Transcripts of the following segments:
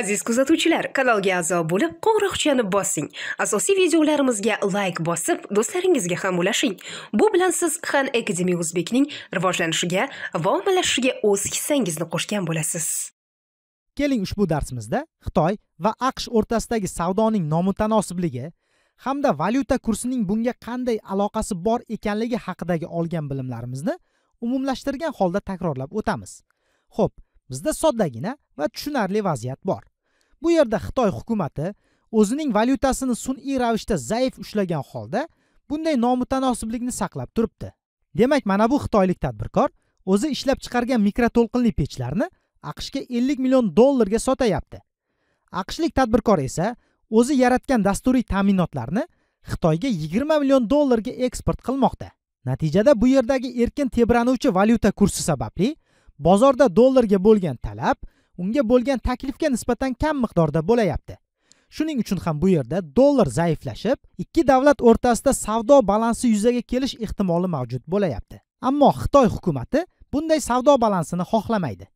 aziz kuzatuvchilar kanalga a'zo bo'lib qo'ng'iroqchani bossing asosiy videolarimizga layk bosib do'stlaringizga ham ulashing bu bilan siz han akademi o'zbekning rivojlanishiga va ommalashishiga o'z hissangizni qo'shgan bo'lasiz keling ushbu darsimizda xitoy va aqsh o'rtasidagi savdoning nomutanosibligi hamda valyuta kursining bunga qanday aloqasi bor ekanligi haqidagi olgan bilimlarimizni umumlashtirgan holda takrorlab o'tamiz ho'p bizda soddagina va tushunarli vaziyat bor bu yerda xitoy hukumati o'zining valyutasini sun'iy ravishda zaif ushlagan holda bunday nomutanosiblikni saqlab turibdi demak mana bu xitoylik tadbirkor o'zi ishlab chiqargan mikroto'lqinli pechlarni aqshga ellik million dollarga sotayapti aqshlik tadbirkor esa o'zi yaratgan dasturiy ta'minotlarni xitoyga yigirma million dollarga eksport qilmoqda natijada bu yerdagi erkin tebranuvchi valyuta kursi sababli bozorda dollarga bo'lgan talab unga bo'lgan taklifga nisbatan kam miqdorda bo'layapti shuning uchun ham bu yerda dollar zaiflashib ikki davlat o'rtasida savdo balansi yuzaga kelish ehtimoli mavjud bo'layapti ammo xitoy hukumati bunday savdo balansini xohlamaydi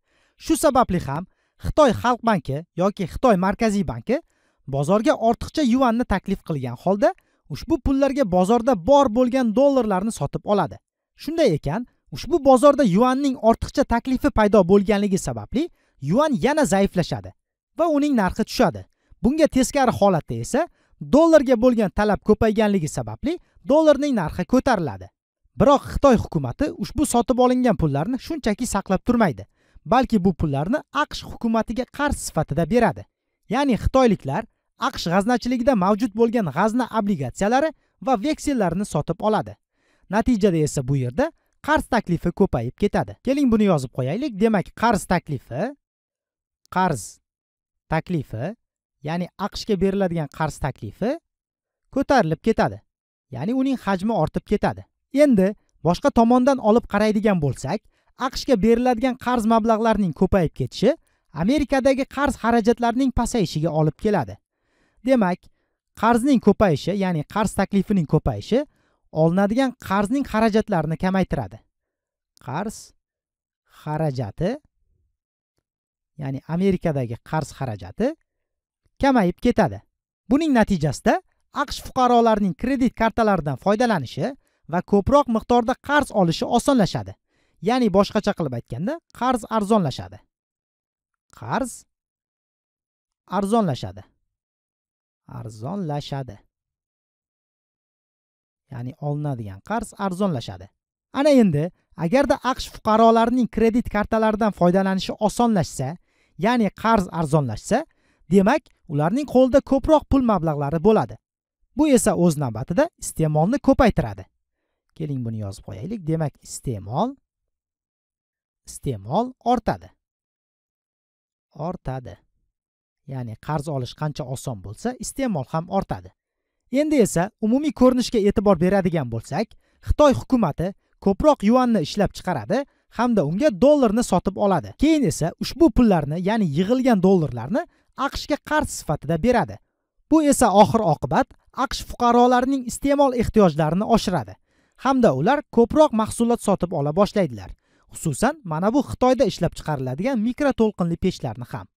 shu sababli ham xitoy xalq banki yoki xitoy markaziy banki bozorga ortiqcha yuanni taklif qilgan holda ushbu pullarga bozorda bor bo'lgan dollarlarni sotib oladi shunday ekan ushbu bozorda yuanning ortiqcha taklifi paydo bo'lganligi sababli yuan yana zaiflashadi va uning narxi tushadi bunga teskari holatda esa dollarga bo'lgan talab ko'payganligi sababli dollarning narxi ko'tariladi biroq xitoy hukumati ushbu sotib olingan pullarni shunchaki saqlab turmaydi balki bu pullarni aqsh hukumatiga qarz sifatida beradi ya'ni xitoyliklar aqsh g'aznachiligida mavjud bo'lgan g'azna obligatsiyalari va veksellarni sotib oladi natijada esa bu yerda qarz taklifi ko'payib ketadi keling buni yozib qo'yaylik demak qarz taklifi qarz taklifi ya'ni aqshga beriladigan qarz taklifi ko'tarilib ketadi ya'ni uning hajmi ortib ketadi endi boshqa tomondan olib qaraydigan bo'lsak aqshga beriladigan qarz mablag'larining ko'payib ketishi amerikadagi qarz xarajatlarining pasayishiga olib keladi demak qarzning ko'payishi ya'ni qarz taklifining ko'payishi olinadigan qarzning xarajatlarini kamaytiradi qarz xarajati ya'ni amerikadagi qarz xarajati kamayib ketadi buning natijasida aqsh fuqarolarining kredit kartalaridan foydalanishi va ko'proq miqdorda qarz olishi osonlashadi ya'ni boshqacha qilib aytganda qarz arzonlashadi qarz arzonlashadi arzonlashadi ya'ni olinadigan qarz arzonlashadi ana endi agarda aqsh fuqarolarining kredit kartalaridan foydalanishi osonlashsa ya'ni qarz arzonlashsa demak ularning qo'lida ko'proq pul mablag'lari bo'ladi bu esa o'z navbatida iste'molni ko'paytiradi keling buni yozib qo'yaylik demak iste'mol iste'mol ortadi ortadi ya'ni qarz olish qancha oson bo'lsa iste'mol ham ortadi endi esa umumiy ko'rinishga e'tibor beradigan bo'lsak xitoy hukumati ko'proq yuanni ishlab chiqaradi hamda unga dollarni sotib oladi keyin esa ushbu pullarni ya'ni yig'ilgan dollarlarni aqshga qarz sifatida beradi bu esa oxir oqibat aqsh fuqarolarining iste'mol ehtiyojlarini oshiradi hamda ular ko'proq mahsulot sotib ola boshlaydilar xususan mana bu xitoyda ishlab chiqariladigan mikroto'lqinli pechlarni ham